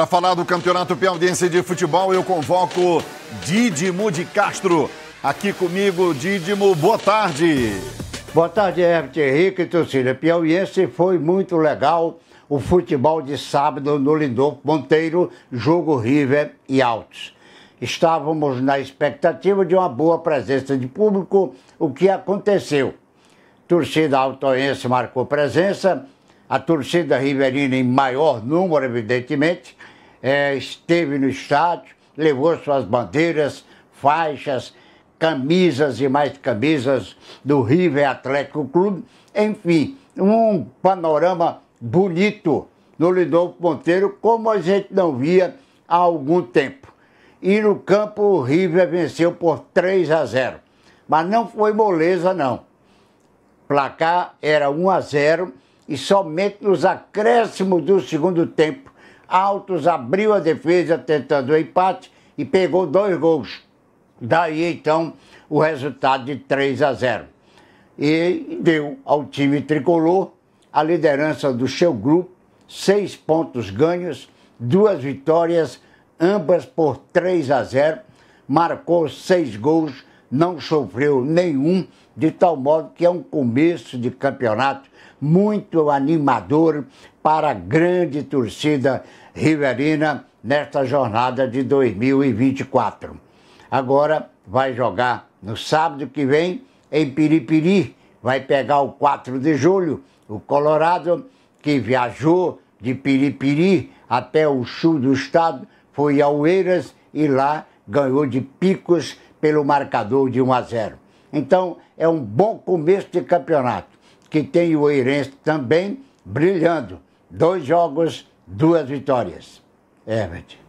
Para falar do Campeonato Piauiense de Futebol, eu convoco Didimo de Castro. Aqui comigo, Didimo, boa tarde. Boa tarde, Herbert Henrique e torcida piauiense. Foi muito legal o futebol de sábado no Lindolfo Monteiro, jogo River e Altos. Estávamos na expectativa de uma boa presença de público, o que aconteceu. Torcida altoense marcou presença, a torcida Riverina, em maior número, evidentemente, é, esteve no estádio, levou suas bandeiras, faixas, camisas e mais camisas do River Atlético Clube. Enfim, um panorama bonito no Lindolfo Monteiro, como a gente não via há algum tempo. E no campo o River venceu por 3 a 0. Mas não foi moleza, não. Placar era 1 a 0 e somente nos acréscimos do segundo tempo, Altos abriu a defesa tentando o empate e pegou dois gols. Daí então o resultado de 3 a 0. E deu ao time tricolor a liderança do seu grupo, seis pontos ganhos, duas vitórias, ambas por 3 a 0. Marcou seis gols não sofreu nenhum, de tal modo que é um começo de campeonato muito animador para a grande torcida riverina nesta jornada de 2024. Agora vai jogar no sábado que vem em Piripiri, vai pegar o 4 de julho, o Colorado, que viajou de Piripiri até o sul do estado, foi ao Eiras e lá ganhou de picos pelo marcador de 1 a 0. Então, é um bom começo de campeonato, que tem o Eirense também brilhando. Dois jogos, duas vitórias. É É,